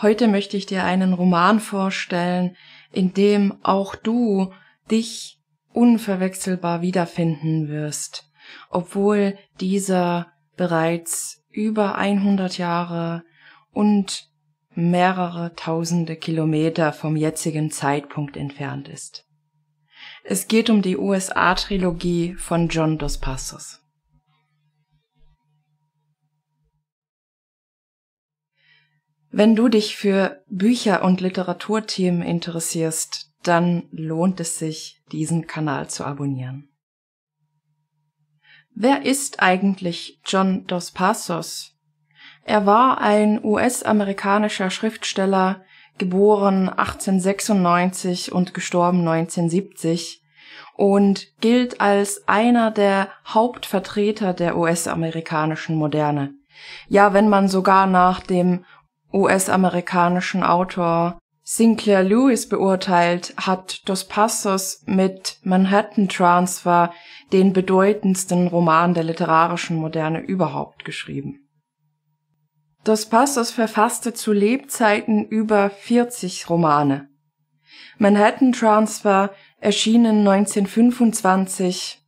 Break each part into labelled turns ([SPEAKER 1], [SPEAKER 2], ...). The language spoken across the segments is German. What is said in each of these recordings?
[SPEAKER 1] Heute möchte ich dir einen Roman vorstellen, in dem auch du dich unverwechselbar wiederfinden wirst, obwohl dieser bereits über 100 Jahre und mehrere tausende Kilometer vom jetzigen Zeitpunkt entfernt ist. Es geht um die USA-Trilogie von John Dos Passos. Wenn du dich für Bücher und Literaturthemen interessierst, dann lohnt es sich, diesen Kanal zu abonnieren. Wer ist eigentlich John Dos Passos? Er war ein US-amerikanischer Schriftsteller, geboren 1896 und gestorben 1970 und gilt als einer der Hauptvertreter der US-amerikanischen Moderne. Ja, wenn man sogar nach dem US-amerikanischen Autor Sinclair Lewis beurteilt, hat Dos Passos mit Manhattan Transfer den bedeutendsten Roman der literarischen Moderne überhaupt geschrieben. Dos Passos verfasste zu Lebzeiten über 40 Romane. Manhattan Transfer, erschienen 1925,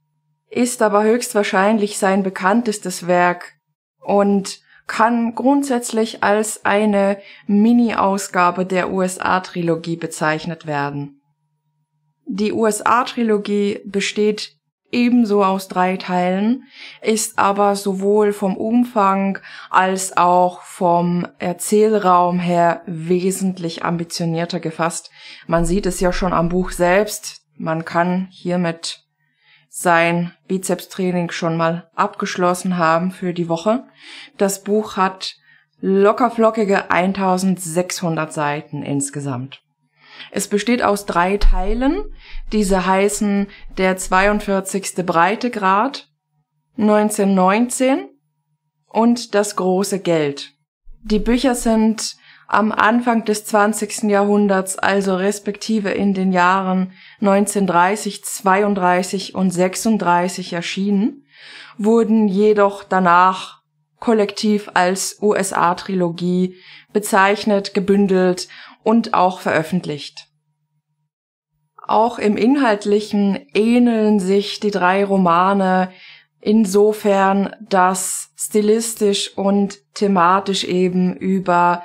[SPEAKER 1] ist aber höchstwahrscheinlich sein bekanntestes Werk und kann grundsätzlich als eine Mini-Ausgabe der USA-Trilogie bezeichnet werden. Die USA-Trilogie besteht ebenso aus drei Teilen, ist aber sowohl vom Umfang als auch vom Erzählraum her wesentlich ambitionierter gefasst. Man sieht es ja schon am Buch selbst. Man kann hiermit sein Bizepstraining schon mal abgeschlossen haben für die Woche. Das Buch hat lockerflockige 1600 Seiten insgesamt. Es besteht aus drei Teilen. Diese heißen der 42. Breitegrad, 1919 und das große Geld. Die Bücher sind am Anfang des 20. Jahrhunderts, also respektive in den Jahren 1930, 32 und 36 erschienen, wurden jedoch danach kollektiv als USA-Trilogie bezeichnet, gebündelt und auch veröffentlicht. Auch im Inhaltlichen ähneln sich die drei Romane insofern, dass stilistisch und thematisch eben über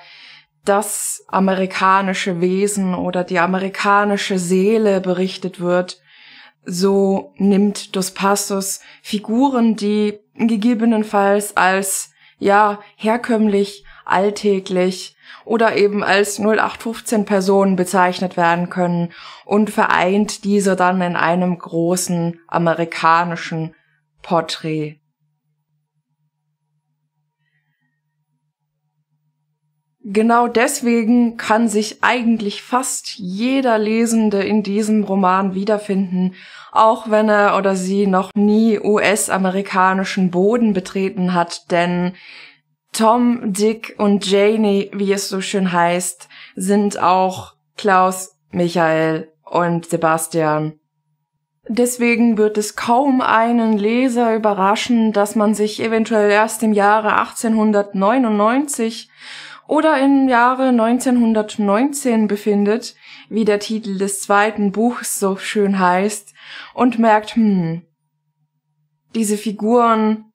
[SPEAKER 1] das amerikanische Wesen oder die amerikanische Seele berichtet wird, so nimmt Dos Passos Figuren, die gegebenenfalls als ja herkömmlich, alltäglich oder eben als 0815 Personen bezeichnet werden können und vereint diese dann in einem großen amerikanischen Porträt. genau deswegen kann sich eigentlich fast jeder Lesende in diesem Roman wiederfinden, auch wenn er oder sie noch nie US-amerikanischen Boden betreten hat, denn Tom, Dick und Janie, wie es so schön heißt, sind auch Klaus, Michael und Sebastian. Deswegen wird es kaum einen Leser überraschen, dass man sich eventuell erst im Jahre 1899 oder im Jahre 1919 befindet, wie der Titel des zweiten Buchs so schön heißt, und merkt, hm, diese Figuren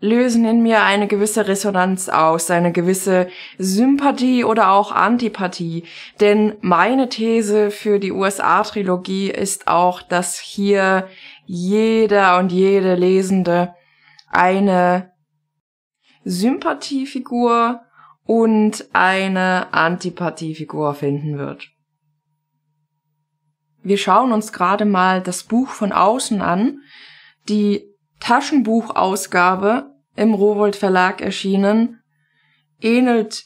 [SPEAKER 1] lösen in mir eine gewisse Resonanz aus, eine gewisse Sympathie oder auch Antipathie. Denn meine These für die USA-Trilogie ist auch, dass hier jeder und jede Lesende eine Sympathiefigur und eine Antipathiefigur finden wird. Wir schauen uns gerade mal das Buch von außen an, die Taschenbuchausgabe im Rowold Verlag erschienen, ähnelt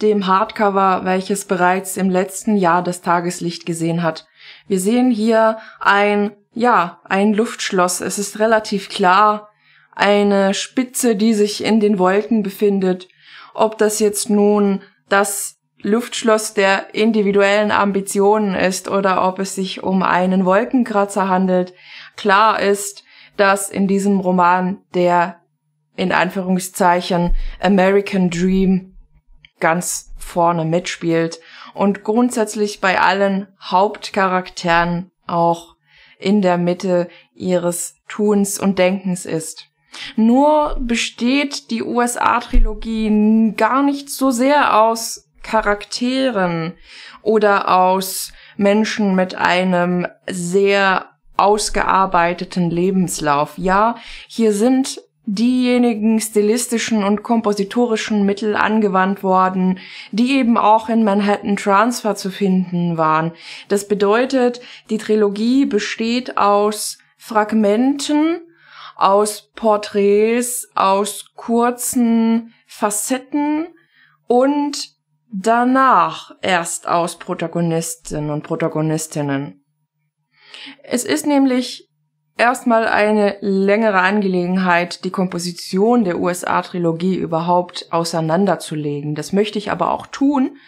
[SPEAKER 1] dem Hardcover, welches bereits im letzten Jahr das Tageslicht gesehen hat. Wir sehen hier ein, ja, ein Luftschloss. Es ist relativ klar, eine Spitze, die sich in den Wolken befindet ob das jetzt nun das Luftschloss der individuellen Ambitionen ist oder ob es sich um einen Wolkenkratzer handelt. Klar ist, dass in diesem Roman der in Anführungszeichen American Dream ganz vorne mitspielt und grundsätzlich bei allen Hauptcharakteren auch in der Mitte ihres Tuns und Denkens ist. Nur besteht die USA-Trilogie gar nicht so sehr aus Charakteren oder aus Menschen mit einem sehr ausgearbeiteten Lebenslauf. Ja, hier sind diejenigen stilistischen und kompositorischen Mittel angewandt worden, die eben auch in Manhattan Transfer zu finden waren. Das bedeutet, die Trilogie besteht aus Fragmenten aus Porträts, aus kurzen Facetten und danach erst aus Protagonisten und Protagonistinnen. Es ist nämlich erstmal eine längere Angelegenheit, die Komposition der USA-Trilogie überhaupt auseinanderzulegen. Das möchte ich aber auch tun,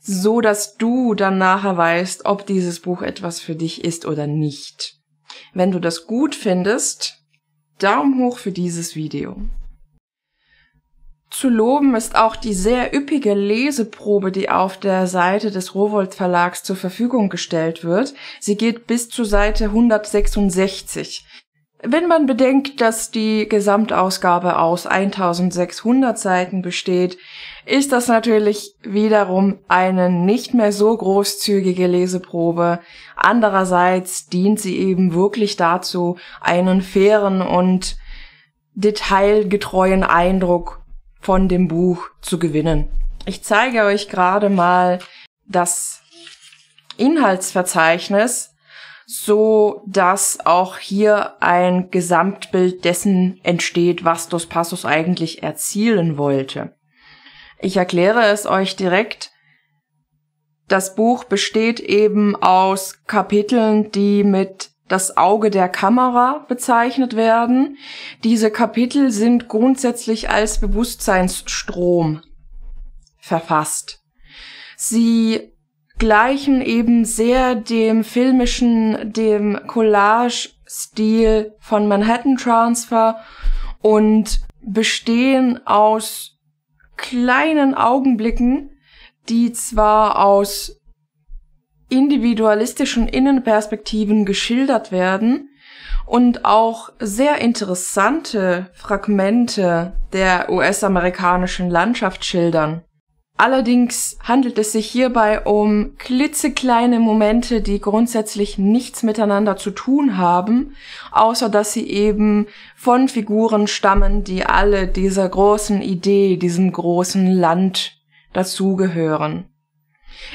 [SPEAKER 1] so dass du dann nachher weißt, ob dieses Buch etwas für dich ist oder nicht. Wenn du das gut findest, Daumen hoch für dieses Video. Zu loben ist auch die sehr üppige Leseprobe, die auf der Seite des Rowold Verlags zur Verfügung gestellt wird. Sie geht bis zur Seite 166. Wenn man bedenkt, dass die Gesamtausgabe aus 1600 Seiten besteht, ist das natürlich wiederum eine nicht mehr so großzügige Leseprobe. Andererseits dient sie eben wirklich dazu, einen fairen und detailgetreuen Eindruck von dem Buch zu gewinnen. Ich zeige euch gerade mal das Inhaltsverzeichnis, so dass auch hier ein Gesamtbild dessen entsteht, was Dos Passos eigentlich erzielen wollte. Ich erkläre es euch direkt. Das Buch besteht eben aus Kapiteln, die mit das Auge der Kamera bezeichnet werden. Diese Kapitel sind grundsätzlich als Bewusstseinsstrom verfasst. Sie gleichen eben sehr dem filmischen, dem Collage-Stil von Manhattan Transfer und bestehen aus kleinen Augenblicken, die zwar aus individualistischen Innenperspektiven geschildert werden und auch sehr interessante Fragmente der US-amerikanischen Landschaft schildern. Allerdings handelt es sich hierbei um klitzekleine Momente, die grundsätzlich nichts miteinander zu tun haben, außer dass sie eben von Figuren stammen, die alle dieser großen Idee, diesem großen Land dazugehören.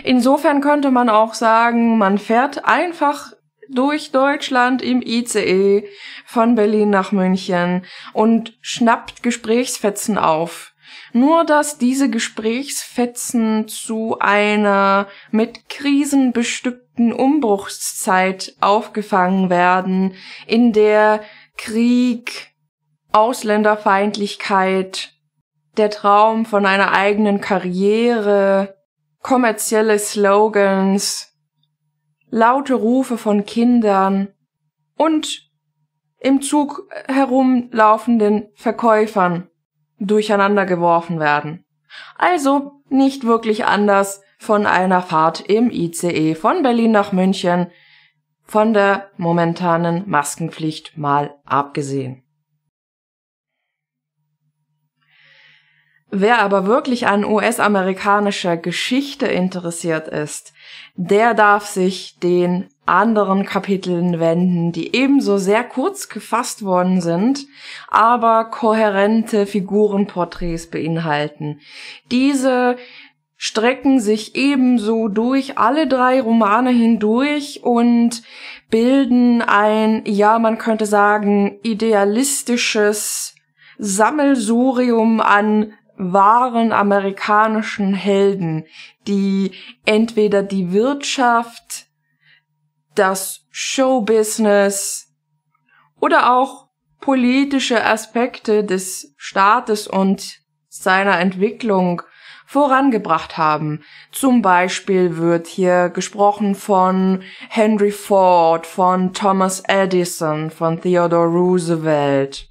[SPEAKER 1] Insofern könnte man auch sagen, man fährt einfach durch Deutschland im ICE von Berlin nach München und schnappt Gesprächsfetzen auf, nur dass diese Gesprächsfetzen zu einer mit Krisen bestückten Umbruchszeit aufgefangen werden, in der Krieg, Ausländerfeindlichkeit, der Traum von einer eigenen Karriere, kommerzielle Slogans, laute Rufe von Kindern und im Zug herumlaufenden Verkäufern durcheinander geworfen werden. Also nicht wirklich anders von einer Fahrt im ICE von Berlin nach München, von der momentanen Maskenpflicht mal abgesehen. Wer aber wirklich an US-amerikanischer Geschichte interessiert ist, der darf sich den anderen Kapiteln wenden, die ebenso sehr kurz gefasst worden sind, aber kohärente Figurenporträts beinhalten. Diese strecken sich ebenso durch alle drei Romane hindurch und bilden ein, ja, man könnte sagen, idealistisches Sammelsurium an wahren amerikanischen Helden, die entweder die Wirtschaft, das Showbusiness oder auch politische Aspekte des Staates und seiner Entwicklung vorangebracht haben. Zum Beispiel wird hier gesprochen von Henry Ford, von Thomas Edison, von Theodore Roosevelt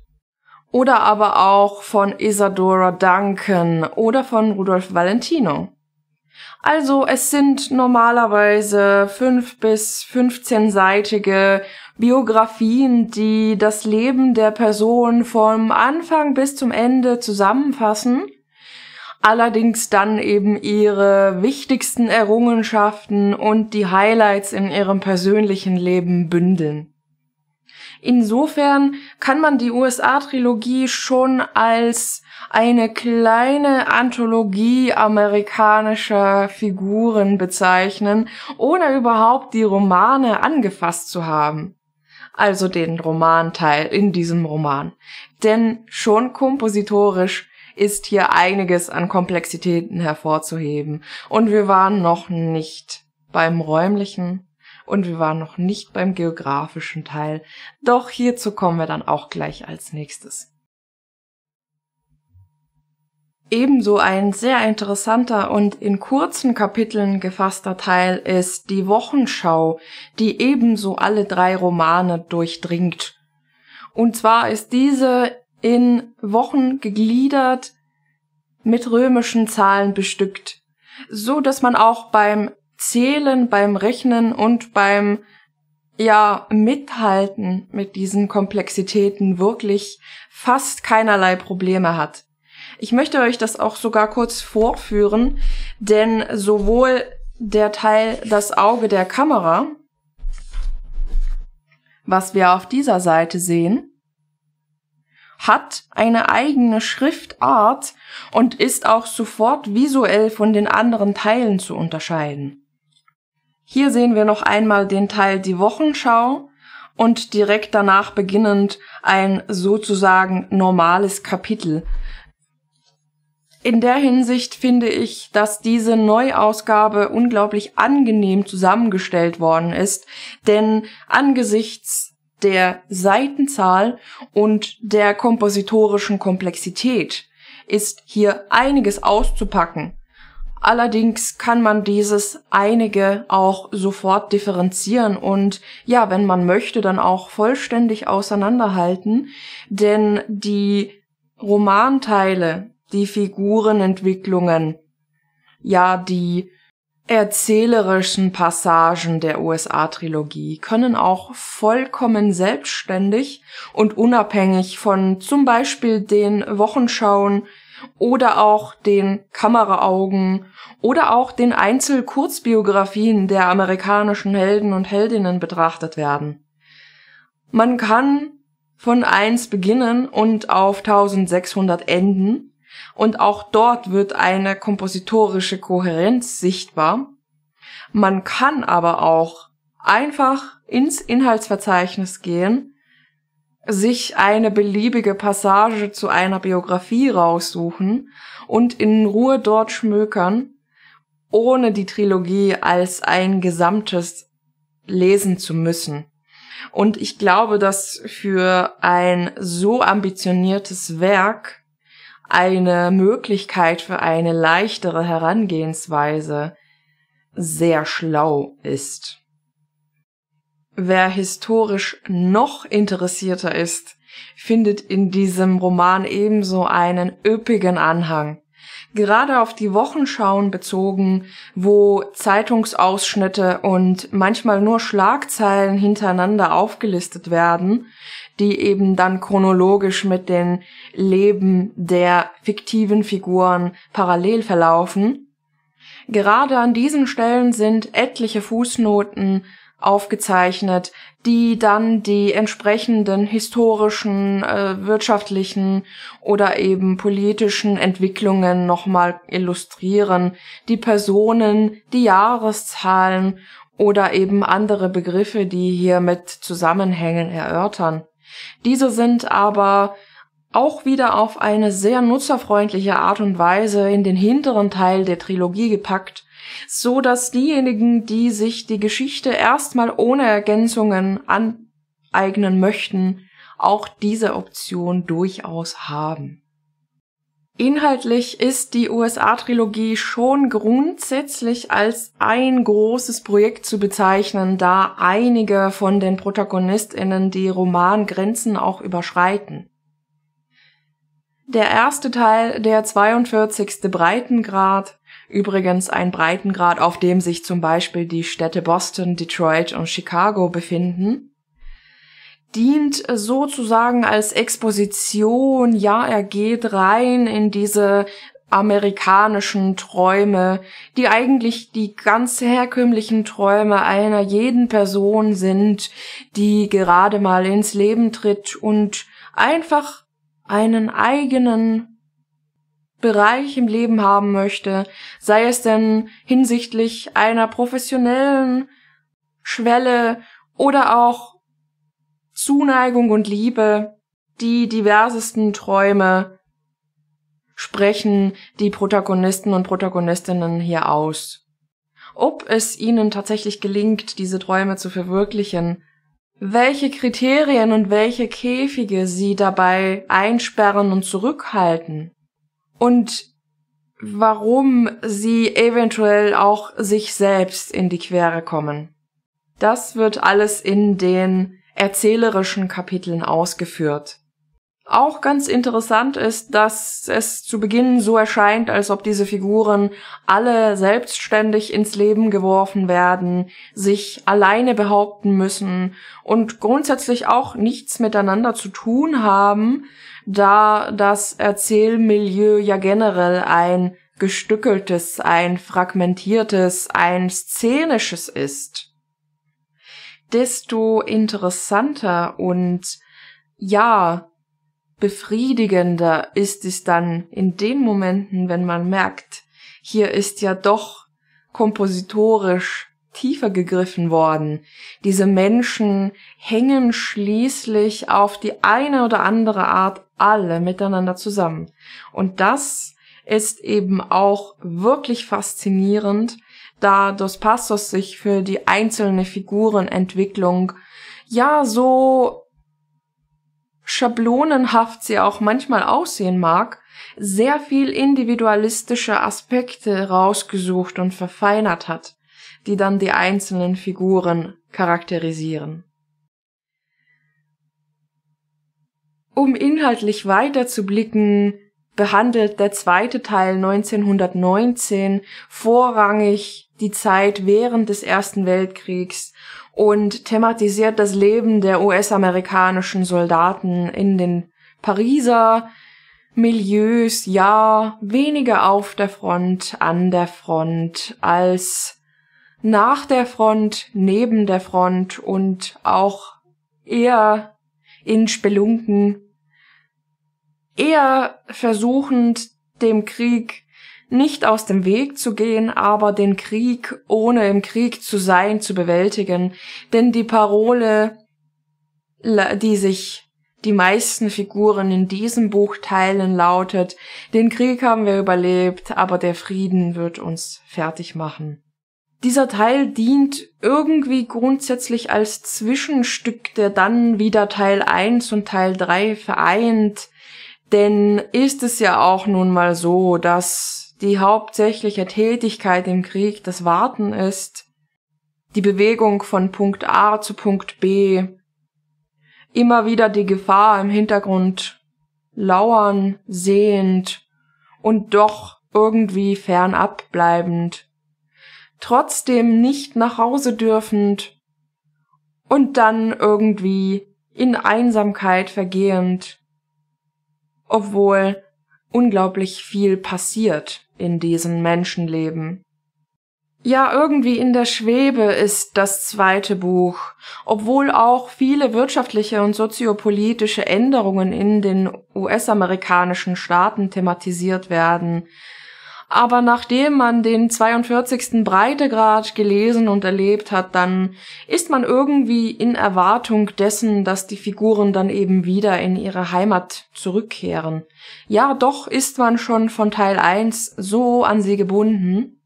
[SPEAKER 1] oder aber auch von Isadora Duncan oder von Rudolf Valentino. Also es sind normalerweise fünf bis 15-seitige Biografien, die das Leben der Person vom Anfang bis zum Ende zusammenfassen, allerdings dann eben ihre wichtigsten Errungenschaften und die Highlights in ihrem persönlichen Leben bündeln. Insofern kann man die USA-Trilogie schon als eine kleine Anthologie amerikanischer Figuren bezeichnen, ohne überhaupt die Romane angefasst zu haben. Also den Romanteil in diesem Roman. Denn schon kompositorisch ist hier einiges an Komplexitäten hervorzuheben. Und wir waren noch nicht beim räumlichen und wir waren noch nicht beim geografischen Teil, doch hierzu kommen wir dann auch gleich als nächstes. Ebenso ein sehr interessanter und in kurzen Kapiteln gefasster Teil ist die Wochenschau, die ebenso alle drei Romane durchdringt. Und zwar ist diese in Wochen gegliedert mit römischen Zahlen bestückt, so dass man auch beim Zählen, beim Rechnen und beim ja, mithalten mit diesen Komplexitäten wirklich fast keinerlei Probleme hat. Ich möchte euch das auch sogar kurz vorführen, denn sowohl der Teil das Auge der Kamera, was wir auf dieser Seite sehen, hat eine eigene Schriftart und ist auch sofort visuell von den anderen Teilen zu unterscheiden. Hier sehen wir noch einmal den Teil die Wochenschau und direkt danach beginnend ein sozusagen normales Kapitel. In der Hinsicht finde ich, dass diese Neuausgabe unglaublich angenehm zusammengestellt worden ist, denn angesichts der Seitenzahl und der kompositorischen Komplexität ist hier einiges auszupacken. Allerdings kann man dieses einige auch sofort differenzieren und ja, wenn man möchte, dann auch vollständig auseinanderhalten, denn die Romanteile, die Figurenentwicklungen, ja, die erzählerischen Passagen der USA-Trilogie können auch vollkommen selbstständig und unabhängig von zum Beispiel den Wochenschauen oder auch den Kameraaugen oder auch den Einzelkurzbiografien der amerikanischen Helden und Heldinnen betrachtet werden. Man kann von 1 beginnen und auf 1600 enden und auch dort wird eine kompositorische Kohärenz sichtbar. Man kann aber auch einfach ins Inhaltsverzeichnis gehen sich eine beliebige Passage zu einer Biografie raussuchen und in Ruhe dort schmökern, ohne die Trilogie als ein Gesamtes lesen zu müssen. Und ich glaube, dass für ein so ambitioniertes Werk eine Möglichkeit für eine leichtere Herangehensweise sehr schlau ist. Wer historisch noch interessierter ist, findet in diesem Roman ebenso einen üppigen Anhang. Gerade auf die Wochenschauen bezogen, wo Zeitungsausschnitte und manchmal nur Schlagzeilen hintereinander aufgelistet werden, die eben dann chronologisch mit den Leben der fiktiven Figuren parallel verlaufen. Gerade an diesen Stellen sind etliche Fußnoten aufgezeichnet, die dann die entsprechenden historischen, äh, wirtschaftlichen oder eben politischen Entwicklungen nochmal illustrieren, die Personen, die Jahreszahlen oder eben andere Begriffe, die hier mit Zusammenhängen erörtern. Diese sind aber auch wieder auf eine sehr nutzerfreundliche Art und Weise in den hinteren Teil der Trilogie gepackt so dass diejenigen, die sich die Geschichte erstmal ohne Ergänzungen aneignen möchten, auch diese Option durchaus haben. Inhaltlich ist die USA-Trilogie schon grundsätzlich als ein großes Projekt zu bezeichnen, da einige von den Protagonistinnen die Romangrenzen auch überschreiten. Der erste Teil, der 42. Breitengrad, Übrigens ein Breitengrad, auf dem sich zum Beispiel die Städte Boston, Detroit und Chicago befinden dient sozusagen als Exposition, ja, er geht rein in diese amerikanischen Träume, die eigentlich die ganz herkömmlichen Träume einer jeden Person sind, die gerade mal ins Leben tritt und einfach einen eigenen Bereich im Leben haben möchte, sei es denn hinsichtlich einer professionellen Schwelle oder auch Zuneigung und Liebe, die diversesten Träume sprechen die Protagonisten und Protagonistinnen hier aus. Ob es ihnen tatsächlich gelingt, diese Träume zu verwirklichen, welche Kriterien und welche Käfige sie dabei einsperren und zurückhalten, und warum sie eventuell auch sich selbst in die Quere kommen. Das wird alles in den erzählerischen Kapiteln ausgeführt. Auch ganz interessant ist, dass es zu Beginn so erscheint, als ob diese Figuren alle selbstständig ins Leben geworfen werden, sich alleine behaupten müssen und grundsätzlich auch nichts miteinander zu tun haben, da das Erzählmilieu ja generell ein gestückeltes, ein fragmentiertes, ein szenisches ist, desto interessanter und ja, befriedigender ist es dann in den Momenten, wenn man merkt, hier ist ja doch kompositorisch tiefer gegriffen worden. Diese Menschen hängen schließlich auf die eine oder andere Art alle miteinander zusammen. Und das ist eben auch wirklich faszinierend, da Dos Passos sich für die einzelne Figurenentwicklung ja so schablonenhaft sie auch manchmal aussehen mag, sehr viel individualistische Aspekte rausgesucht und verfeinert hat die dann die einzelnen Figuren charakterisieren. Um inhaltlich weiterzublicken, behandelt der zweite Teil 1919 vorrangig die Zeit während des Ersten Weltkriegs und thematisiert das Leben der US-amerikanischen Soldaten in den Pariser Milieus, ja, weniger auf der Front, an der Front als nach der Front, neben der Front und auch eher in Spelunken, eher versuchend dem Krieg nicht aus dem Weg zu gehen, aber den Krieg ohne im Krieg zu sein zu bewältigen. Denn die Parole, die sich die meisten Figuren in diesem Buch teilen, lautet, den Krieg haben wir überlebt, aber der Frieden wird uns fertig machen. Dieser Teil dient irgendwie grundsätzlich als Zwischenstück, der dann wieder Teil 1 und Teil 3 vereint, denn ist es ja auch nun mal so, dass die hauptsächliche Tätigkeit im Krieg das Warten ist, die Bewegung von Punkt A zu Punkt B, immer wieder die Gefahr im Hintergrund lauern, sehend und doch irgendwie fernab bleibend trotzdem nicht nach Hause dürfend und dann irgendwie in Einsamkeit vergehend, obwohl unglaublich viel passiert in diesen Menschenleben. Ja, irgendwie in der Schwebe ist das zweite Buch, obwohl auch viele wirtschaftliche und soziopolitische Änderungen in den US-amerikanischen Staaten thematisiert werden, aber nachdem man den 42. Breitegrad gelesen und erlebt hat, dann ist man irgendwie in Erwartung dessen, dass die Figuren dann eben wieder in ihre Heimat zurückkehren. Ja, doch ist man schon von Teil 1 so an sie gebunden,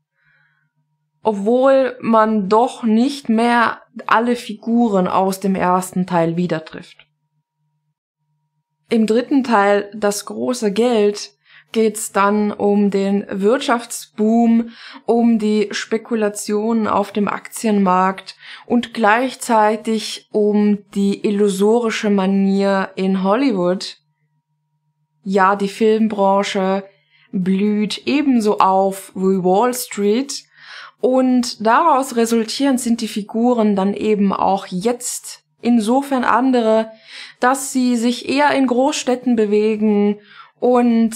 [SPEAKER 1] obwohl man doch nicht mehr alle Figuren aus dem ersten Teil wieder trifft. Im dritten Teil Das große Geld geht's dann um den Wirtschaftsboom, um die Spekulationen auf dem Aktienmarkt und gleichzeitig um die illusorische Manier in Hollywood. Ja, die Filmbranche blüht ebenso auf wie Wall Street und daraus resultierend sind die Figuren dann eben auch jetzt insofern andere, dass sie sich eher in Großstädten bewegen und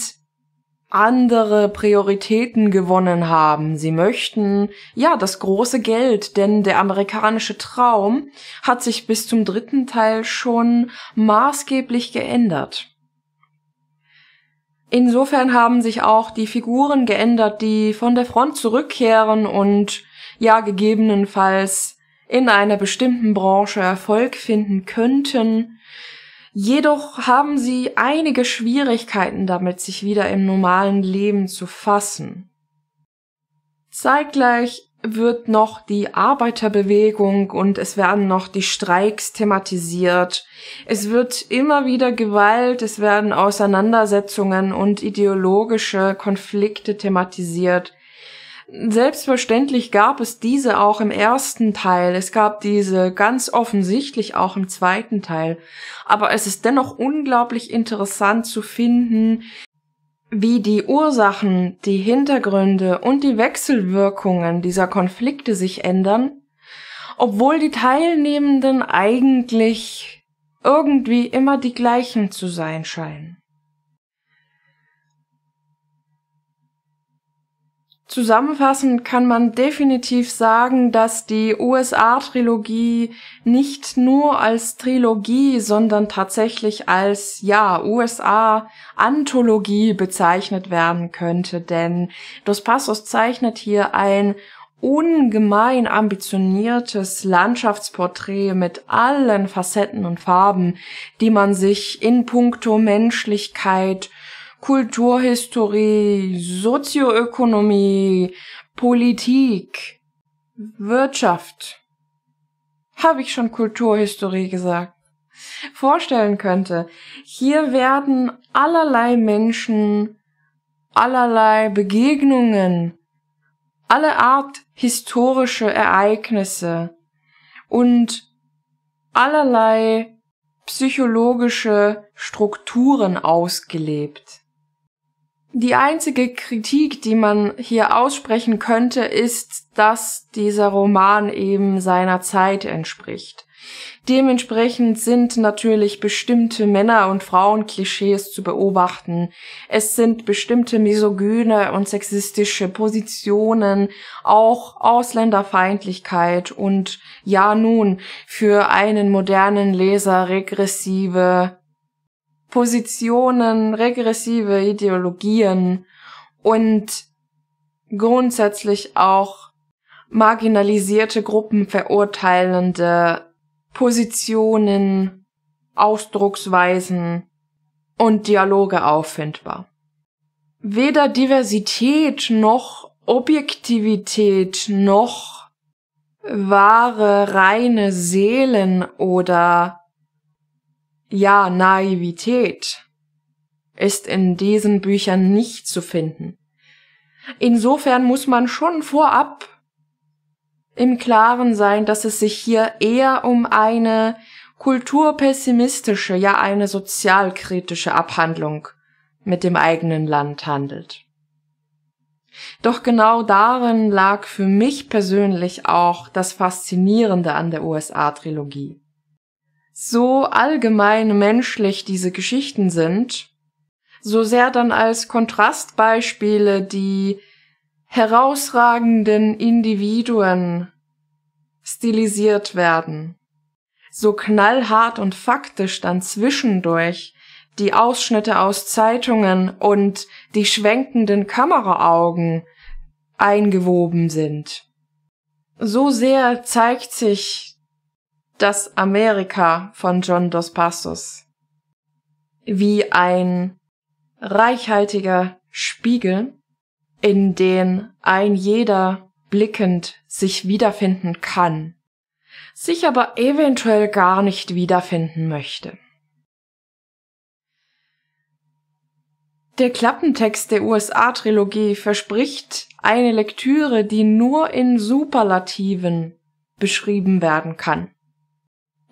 [SPEAKER 1] andere Prioritäten gewonnen haben. Sie möchten, ja, das große Geld, denn der amerikanische Traum hat sich bis zum dritten Teil schon maßgeblich geändert. Insofern haben sich auch die Figuren geändert, die von der Front zurückkehren und ja gegebenenfalls in einer bestimmten Branche Erfolg finden könnten, Jedoch haben sie einige Schwierigkeiten damit, sich wieder im normalen Leben zu fassen. Zeitgleich wird noch die Arbeiterbewegung und es werden noch die Streiks thematisiert. Es wird immer wieder Gewalt, es werden Auseinandersetzungen und ideologische Konflikte thematisiert. Selbstverständlich gab es diese auch im ersten Teil, es gab diese ganz offensichtlich auch im zweiten Teil, aber es ist dennoch unglaublich interessant zu finden, wie die Ursachen, die Hintergründe und die Wechselwirkungen dieser Konflikte sich ändern, obwohl die Teilnehmenden eigentlich irgendwie immer die gleichen zu sein scheinen. Zusammenfassend kann man definitiv sagen, dass die USA-Trilogie nicht nur als Trilogie, sondern tatsächlich als, ja, USA-Anthologie bezeichnet werden könnte, denn Dos Passos zeichnet hier ein ungemein ambitioniertes Landschaftsporträt mit allen Facetten und Farben, die man sich in puncto Menschlichkeit, Kulturhistorie, Sozioökonomie, Politik, Wirtschaft. Habe ich schon Kulturhistorie gesagt? Vorstellen könnte. Hier werden allerlei Menschen, allerlei Begegnungen, alle Art historische Ereignisse und allerlei psychologische Strukturen ausgelebt. Die einzige Kritik, die man hier aussprechen könnte, ist, dass dieser Roman eben seiner Zeit entspricht. Dementsprechend sind natürlich bestimmte Männer- und Frauenklischees zu beobachten. Es sind bestimmte misogyne und sexistische Positionen, auch Ausländerfeindlichkeit und ja nun für einen modernen Leser regressive Positionen, regressive Ideologien und grundsätzlich auch marginalisierte Gruppen verurteilende Positionen, Ausdrucksweisen und Dialoge auffindbar. Weder Diversität noch Objektivität noch wahre reine Seelen oder ja Naivität ist in diesen Büchern nicht zu finden. Insofern muss man schon vorab im Klaren sein, dass es sich hier eher um eine kulturpessimistische, ja eine sozialkritische Abhandlung mit dem eigenen Land handelt. Doch genau darin lag für mich persönlich auch das Faszinierende an der USA-Trilogie so allgemein menschlich diese Geschichten sind, so sehr dann als Kontrastbeispiele die herausragenden Individuen stilisiert werden. So knallhart und faktisch dann zwischendurch die Ausschnitte aus Zeitungen und die schwenkenden Kameraaugen eingewoben sind. So sehr zeigt sich das Amerika von John Dos Passos wie ein reichhaltiger Spiegel, in den ein jeder blickend sich wiederfinden kann, sich aber eventuell gar nicht wiederfinden möchte. Der Klappentext der USA-Trilogie verspricht eine Lektüre, die nur in Superlativen beschrieben werden kann.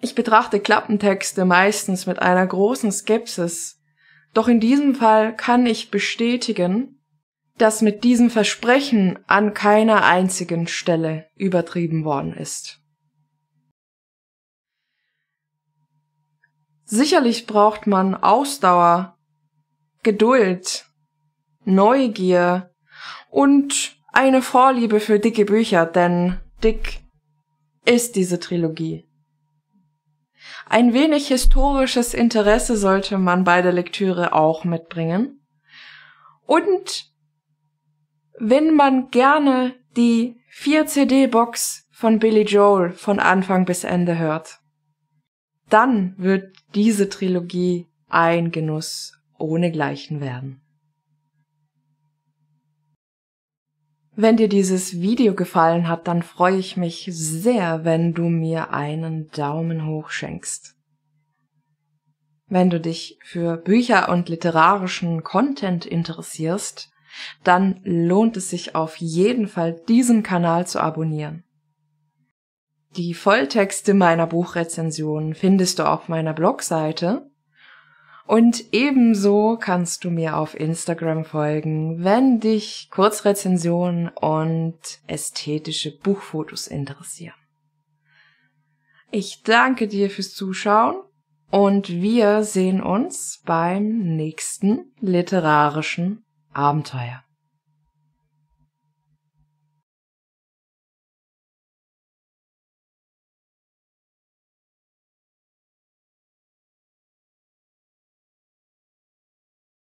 [SPEAKER 1] Ich betrachte Klappentexte meistens mit einer großen Skepsis, doch in diesem Fall kann ich bestätigen, dass mit diesem Versprechen an keiner einzigen Stelle übertrieben worden ist. Sicherlich braucht man Ausdauer, Geduld, Neugier und eine Vorliebe für dicke Bücher, denn dick ist diese Trilogie. Ein wenig historisches Interesse sollte man bei der Lektüre auch mitbringen. Und wenn man gerne die 4-CD-Box von Billy Joel von Anfang bis Ende hört, dann wird diese Trilogie ein Genuss ohnegleichen werden. Wenn dir dieses Video gefallen hat, dann freue ich mich sehr, wenn du mir einen Daumen hoch schenkst. Wenn du dich für Bücher und literarischen Content interessierst, dann lohnt es sich auf jeden Fall, diesen Kanal zu abonnieren. Die Volltexte meiner Buchrezensionen findest du auf meiner Blogseite und ebenso kannst du mir auf Instagram folgen, wenn dich Kurzrezensionen und ästhetische Buchfotos interessieren. Ich danke dir fürs Zuschauen und wir sehen uns beim nächsten literarischen Abenteuer.